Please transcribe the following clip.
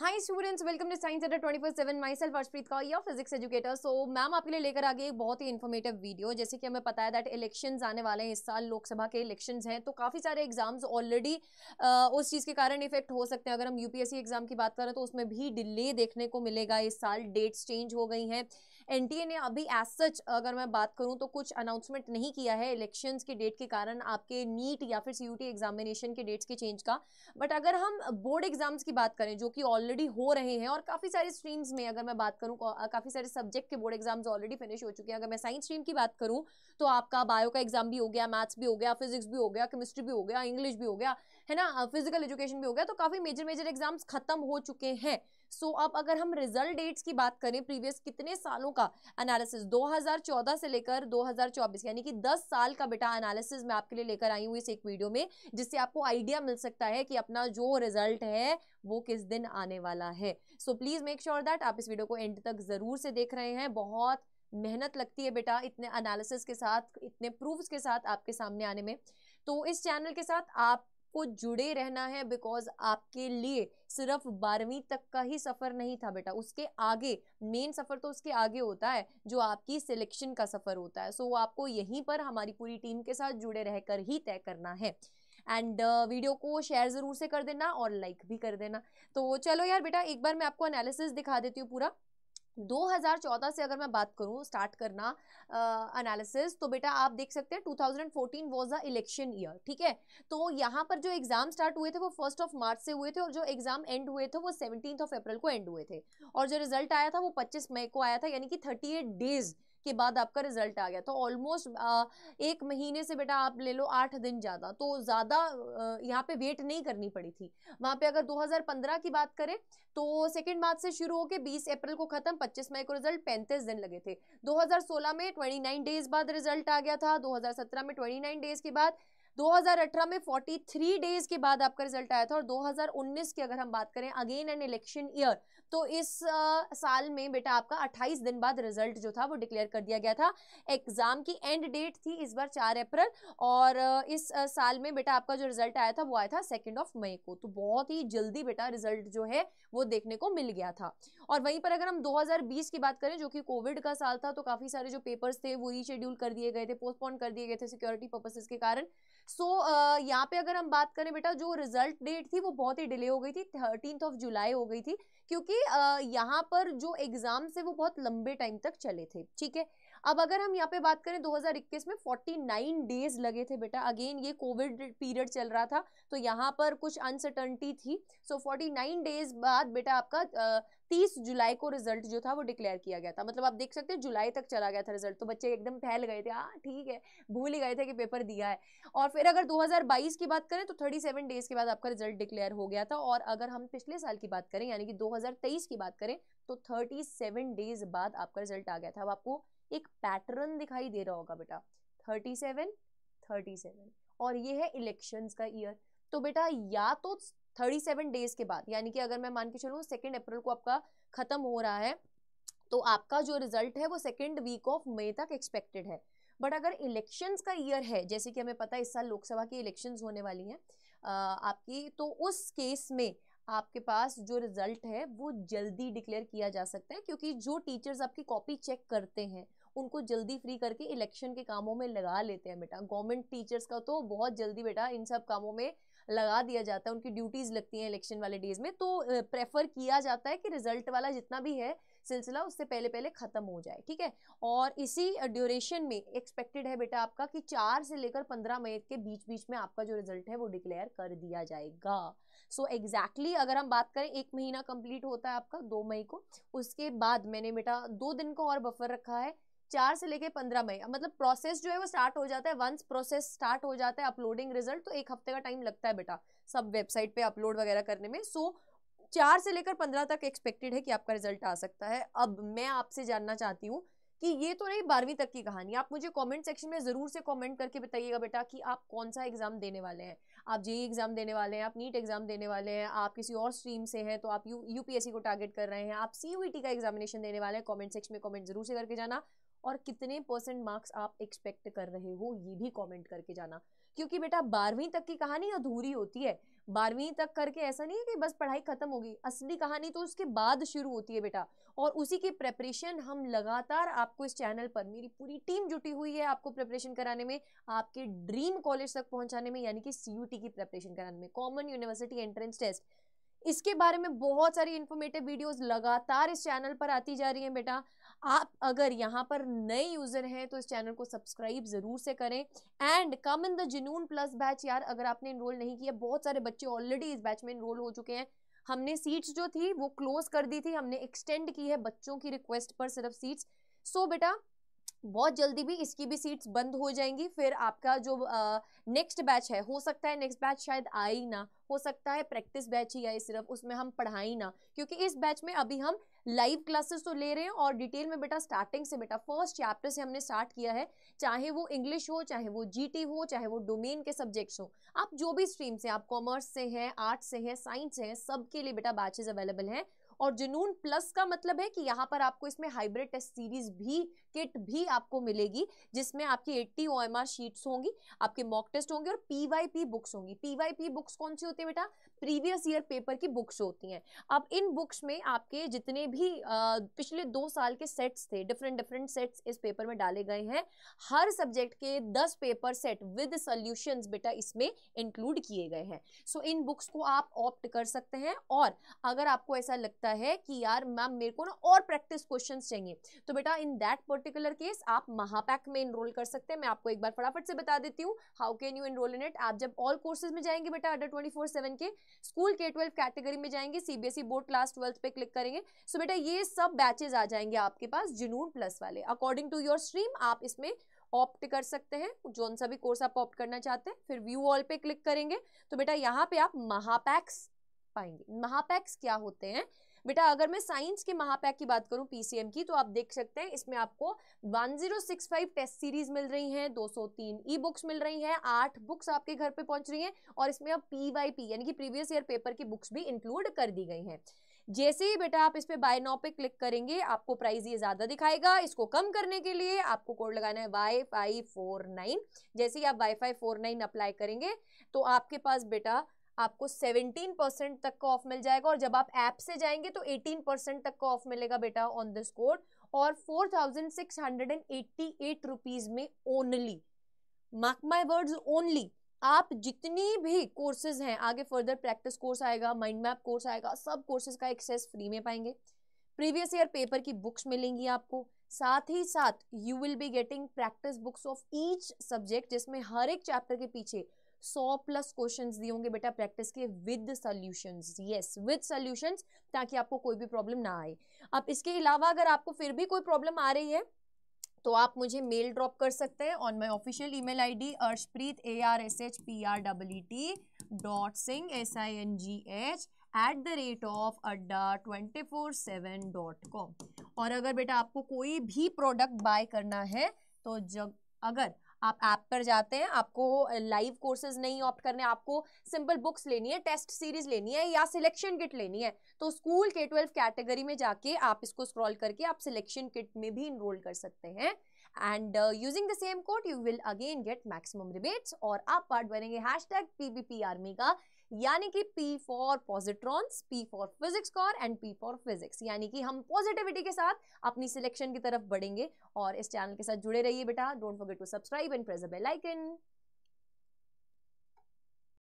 hi students welcome to science setter twenty four seven myself Arshpreet का या physics educator so ma'am आपके लिए लेकर आ गई एक बहुत ही इन्फॉर्मेटिव वीडियो जैसे कि हमें पता है दैट इलेक्शंस आने वाले हैं इस साल लोकसभा के इलेक्शंस हैं तो काफ़ी सारे एग्जाम्स ऑलरेडी उस चीज़ के कारण इफेक्ट हो सकते हैं अगर हम यूपीएससी एग्जाम की बात करें तो उसमें भी डिले देखने को मिलेगा इस साल डेट्स चेंज हो गई हैं एन ने अभी एज सच अगर मैं बात करूँ तो कुछ अनाउंसमेंट नहीं किया है इलेक्शंस की डेट के कारण आपके नीट या फिर सी एग्जामिनेशन के डेट्स के चेंज का बट अगर हम बोर्ड एग्जाम्स की बात करें जो कि ऑल ऑलरेडी हो रहे हैं और काफ़ी सारे स्ट्रीम्स में अगर मैं बात करूँ काफ़ी सारे सब्जेक्ट के बोर्ड एग्जाम्स ऑलरेडी फिनिश हो चुके हैं अगर मैं साइंस स्ट्रीम की बात करूँ तो आपका बायो का एग्जाम भी हो गया मैथ्स भी हो गया फिजिक्स भी हो गया केमिस्ट्री भी हो गया इंग्लिश भी हो गया है ना फिजिकल एजुकेशन भी हो गया तो काफ़ी मेजर मेजर एग्जाम्स खत्म हो चुके हैं सो अब अगर हम रिजल्ट डेट्स की बात करें प्रीवियस कितने सालों का एनालिसिस 2014 से लेकर 2024 यानी कि 10 साल का बेटा एनालिसिस मैं आपके लिए लेकर आई हूँ इस एक वीडियो में जिससे आपको आइडिया मिल सकता है कि अपना जो रिजल्ट है वो किस दिन आने वाला है so please make sure that आप इस वीडियो को एंड तक ज़रूर से देख रहे हैं बहुत मेहनत लगती है बेटा इतने एनालिसिस के साथ इतने प्रूफ्स के साथ आपके सामने आने में तो इस चैनल के साथ आप को जुड़े रहना है बिकॉज आपके लिए सिर्फ बारहवीं तक का ही सफ़र नहीं था बेटा उसके आगे मेन सफ़र तो उसके आगे होता है जो आपकी सिलेक्शन का सफ़र होता है सो so, आपको यहीं पर हमारी पूरी टीम के साथ जुड़े रहकर ही तय करना है एंड uh, वीडियो को शेयर ज़रूर से कर देना और लाइक भी कर देना तो चलो यार बेटा एक बार मैं आपको एनालिसिस दिखा देती हूँ पूरा 2014 से अगर मैं बात करूं स्टार्ट करना एनालिसिस uh, तो बेटा आप देख सकते हैं 2014 वाज द इलेक्शन ईयर ठीक है तो यहाँ पर जो एग्जाम स्टार्ट हुए थे वो फर्स्ट ऑफ मार्च से हुए थे और जो एग्जाम एंड हुए थे वो सेवनटीन ऑफ अप्रैल को एंड हुए थे और जो रिजल्ट आया था वो पच्चीस मई को आया था यानी कि थर्टी डेज के बाद आपका रिजल्ट आ गया तो ऑलमोस्ट एक महीने से बेटा आप ले लो आठ दिन ज़्यादा तो ज़्यादा यहाँ पे वेट नहीं करनी पड़ी थी वहां पे अगर 2015 की बात करें तो सेकेंड मार्च से शुरू होकर बीस अप्रैल को ख़त्म पच्चीस मई को रिजल्ट पैंतीस दिन लगे थे दो में ट्वेंटी डेज बाद रिजल्ट आ गया था दो में ट्वेंटी डेज के बाद 2018 में 43 डेज के बाद आपका रिजल्ट आया था और 2019 की अगर हम बात करें अगेन एन इलेक्शन ईयर तो इस आ, साल में बेटा आपका 28 दिन बाद रिजल्ट जो था वो डिक्लेयर कर दिया गया था एग्जाम की एंड डेट थी इस बार 4 अप्रैल और इस आ, साल में बेटा आपका जो रिजल्ट आया था वो आया था सेकेंड ऑफ मई को तो बहुत ही जल्दी बेटा रिजल्ट जो है वो देखने को मिल गया था और वहीं पर अगर हम 2020 की बात करें जो कि कोविड का साल था तो काफ़ी सारे जो पेपर्स थे वो रीशेड्यूल कर दिए गए थे पोस्टपोन कर दिए गए थे सिक्योरिटी पर्पसेज के कारण सो so, uh, यहाँ पे अगर हम बात करें बेटा जो रिजल्ट डेट थी वो बहुत ही डिले हो गई थी थर्टीन ऑफ जुलाई हो गई थी क्योंकि uh, यहाँ पर जो एग्ज़ाम्स है वो बहुत लंबे टाइम तक चले थे ठीक है अब अगर हम यहाँ पे बात करें 2021 में 49 डेज लगे थे बेटा अगेन ये कोविड पीरियड चल रहा था तो यहाँ पर कुछ अनसर्टनटी थी सो so 49 डेज बाद बेटा आपका uh, 30 जुलाई को रिजल्ट जो था वो डिक्लेयर किया गया था मतलब आप देख सकते हैं जुलाई तक चला गया था रिजल्ट तो बच्चे एकदम फैल गए थे हाँ ठीक है भूल ही गए थे कि पेपर दिया है और फिर अगर दो की बात करें तो थर्टी डेज के बाद आपका रिजल्ट डिक्लेयर हो गया था और अगर हम पिछले साल की बात करें यानी कि दो की बात करें तो थर्टी डेज बाद आपका रिजल्ट आ गया था अब आपको एक पैटर्न दिखाई दे रहा होगा बेटा थर्टी सेवन थर्टी सेवन और ये है इलेक्शंस का ईयर तो बेटा या तो थर्टी सेवन डेज के बाद यानी कि अगर मैं मान के चलूँ सेकेंड अप्रैल को आपका ख़त्म हो रहा है तो आपका जो रिजल्ट है वो सेकेंड वीक ऑफ मई तक एक्सपेक्टेड है बट अगर इलेक्शंस का ईयर है जैसे कि हमें पता है इस साल लोकसभा की इलेक्शंस होने वाली हैं आपकी तो उस केस में आपके पास जो रिजल्ट है वो जल्दी डिक्लेयर किया जा सकता है क्योंकि जो टीचर्स आपकी कॉपी चेक करते हैं उनको जल्दी फ्री करके इलेक्शन के कामों में लगा लेते हैं बेटा गवर्नमेंट टीचर्स का तो बहुत जल्दी बेटा इन सब कामों में लगा दिया जाता है उनकी ड्यूटीज़ लगती हैं इलेक्शन वाले डेज में तो प्रेफर किया जाता है कि रिजल्ट वाला जितना भी है सिलसिला उससे पहले पहले ख़त्म हो जाए ठीक है और इसी ड्यूरेशन में एक्सपेक्टेड है बेटा आपका कि चार से लेकर पंद्रह मई के बीच बीच में आपका जो रिजल्ट है वो डिक्लेयर कर दिया जाएगा सो so एग्जैक्टली exactly अगर हम बात करें एक महीना कंप्लीट होता है आपका दो मई को उसके बाद मैंने बेटा दो दिन को और बफर रखा है चार से लेके पंद्रह मई मतलब प्रोसेस जो है वो स्टार्ट हो जाता है वंस प्रोसेस स्टार्ट हो जाता है अपलोडिंग रिजल्ट तो एक हफ्ते का टाइम लगता है बेटा सब वेबसाइट पे अपलोड वगैरह करने में सो चार से लेकर पंद्रह तक एक्सपेक्टेड है कि आपका रिजल्ट आ सकता है अब मैं आपसे जानना चाहती हूँ कि ये तो नहीं बारहवीं तक की कहानी आप मुझे कमेंट सेक्शन में ज़रूर से कमेंट करके बताइएगा बेटा कि आप कौन सा एग्ज़ाम देने वाले हैं आप जेई एग्ज़ाम e देने वाले हैं आप नीट एग्ज़ाम देने वाले हैं आप किसी और स्ट्रीम से हैं तो आप यू यूपीएससी को टारगेट कर रहे हैं आप सी e का एग्जामिनेशन देने वाले हैं कॉमेंट सेक्शन में कॉमेंट जरूर से करके जाना और कितने परसेंट मार्क्स आप एक्सपेक्ट कर रहे हो ये भी कमेंट करके जाना क्योंकि बेटा बारहवीं तक की कहानी अधूरी होती है बारहवीं तक करके ऐसा नहीं है कि बस पढ़ाई खत्म होगी असली कहानी तो उसके बाद शुरू होती है बेटा और उसी की प्रेपरेशन हम लगातार आपको इस चैनल पर मेरी पूरी टीम जुटी हुई है आपको प्रेपरेशन कराने में आपके ड्रीम कॉलेज तक पहुंचाने में यानी कि सी की प्रेपरेशन कराने में कॉमन यूनिवर्सिटी एंट्रेंस टेस्ट इसके बारे में बहुत सारी इन्फॉर्मेटिव वीडियोस लगातार इस चैनल पर आती जा रही हैं बेटा आप अगर यहाँ पर नए यूज़र हैं तो इस चैनल को सब्सक्राइब ज़रूर से करें and come in the Junoon plus batch यार अगर आपने इनरोल नहीं किया बहुत सारे बच्चे ऑलरेडी इस बैच में इनरोल हो चुके हैं हमने सीट्स जो थी वो क्लोज कर दी थी हमने एक्सटेंड की है बच्चों की रिक्वेस्ट पर सिर्फ सीट्स सो so, बेटा बहुत जल्दी भी इसकी भी सीट्स बंद हो जाएंगी फिर आपका जो नेक्स्ट बैच है हो सकता है नेक्स्ट बैच शायद आए ही ना हो सकता है प्रैक्टिस बैच ही आए सिर्फ उसमें हम पढ़ाई ना क्योंकि इस बैच में अभी हम लाइव क्लासेस तो ले रहे हैं और डिटेल में बेटा स्टार्टिंग से बेटा फर्स्ट चैप्टर से हमने स्टार्ट किया है चाहे वो इंग्लिश हो चाहे वो जीटी हो चाहे वो डोमेन के सब्जेक्ट्स हो आप जो भी स्ट्रीम से आप कॉमर्स से हैं आर्ट से हैं साइंस से हैं सबके लिए बेटा बैचेज अवेलेबल हैं और जुनून प्लस का मतलब है कि यहाँ पर आपको इसमें हाइब्रिड टेस्ट सीरीज भी किट भी आपको मिलेगी जिसमें आपकी 80 आर शीट्स होंगी आपके मॉक टेस्ट होंगे और पीवाईपी बुक्स होंगी पीवाईपी बुक्स कौन सी होती है बेटा प्रीवियस ईयर पेपर की बुक्स होती हैं अब इन बुक्स में आपके जितने भी पिछले दो साल के सेट्स थे डिफरेंट डिफरेंट सेट्स इस पेपर में डाले गए हैं हर सब्जेक्ट के दस पेपर सेट विद सोल्यूशन बेटा इसमें इंक्लूड किए गए हैं सो so, इन बुक्स को आप ऑप्ट कर सकते हैं और अगर आपको ऐसा लगता है कि यार मैम मेरे को ना और प्रैक्टिस क्वेश्चन चाहिए तो बेटा in that particular particular case आप महापैक में इनरोल कर सकते हैं मैं आपको एक बार फटाफट से बता देती हूँ how can you enroll in it आप जब ऑल कोर्सेज में जाएंगे बेटा अंडर ट्वेंटी फोर सेवन के स्कूल के ट्वेल्व कैटेगरी में जाएंगे सीबीएसई बोर्ड क्लास ट्वेल्थ पे क्लिक करेंगे सो so बेटा ये सब बैचेज आ जाएंगे आपके पास जुनून प्लस वाले अकॉर्डिंग टू योर स्ट्रीम आप इसमें ऑप्ट कर सकते हैं जो सा भी कोर्स आप ऑप्ट करना चाहते हैं फिर व्यू ऑल पे क्लिक करेंगे तो बेटा यहाँ पे आप महापैक्स पाएंगे महापैक्स क्या होते हैं बेटा अगर मैं साइंस के महापैक की बात करूं पीसीएम की तो आप देख सकते हैं इसमें आपको 1065 टेस्ट सीरीज मिल रही हैं 203 ई बुक्स मिल रही हैं आठ बुक्स आपके घर पे पहुंच रही हैं और इसमें अब पी यानी कि प्रीवियस ईयर पेपर की बुक्स भी इंक्लूड कर दी गई हैं जैसे ही बेटा आप इस पर बाय नाउ पे क्लिक करेंगे आपको प्राइस ये ज़्यादा दिखाएगा इसको कम करने के लिए आपको कोड लगाना है वाई फाई फोर नाइन जैसे ही आप Y five four nine apply करेंगे तो आपके पास बेटा आपको 17 तक का ऑफ मिल जाएगा और जब आप ऐप से जाएंगे तो 18 तक का ऑफ मिलेगा बेटा ऑन दिस कोड और four thousand six hundred and eighty eight rupees में only mark my words only आप जितनी भी कोर्सेज हैं आगे फर्दर प्रैक्टिस कोर्स आएगा माइंड मैप कोर्स आएगा सब कोर्सेज का एक्सेस फ्री में पाएंगे प्रीवियस ईयर पेपर की बुक्स मिलेंगी आपको साथ ही साथ you will be getting practice books of each subject जिसमें हर एक चैप्टर के पीछे सौ प्लस क्वेश्चंस दिए होंगे बेटा प्रैक्टिस के with solutions yes with solutions ताकि आपको कोई भी प्रॉब्लम ना आए अब इसके अलावा अगर आपको फिर भी कोई प्रॉब्लम आ रही है तो आप मुझे मेल ड्रॉप कर सकते हैं on my official email ID D Arshpreet A R S H P R double E T dot Singh S I N G H at the rate of Adda twenty four seven dot com और अगर बेटा आपको कोई भी product bye करना है तो जब अगर आप ऐप पर जाते हैं आपको लाइव कोर्सेज नहीं ऑप्ट करने आपको सिंपल बुक्स लेनी है टेस्ट सीरीज लेनी है या सिलेक्शन किट लेनी है तो स्कूल के ट्वेल्व कैटेगरी में जाके आप इसको स्क्रॉल करके आप सिलेक्शन किट में भी इनरोल कर सकते हैं and using the same code you will again get maximum rebates और आप पार्ट बनेंगे हैश टैग आर्मी का यानी कि P for positrons P for physics core and P for physics यानी कि हम पॉजिटिविटी के साथ अपनी सिलेक्शन की तरफ बढ़ेंगे और इस चैनल के साथ जुड़े रहिए बेटा don't forget to subscribe and press the bell icon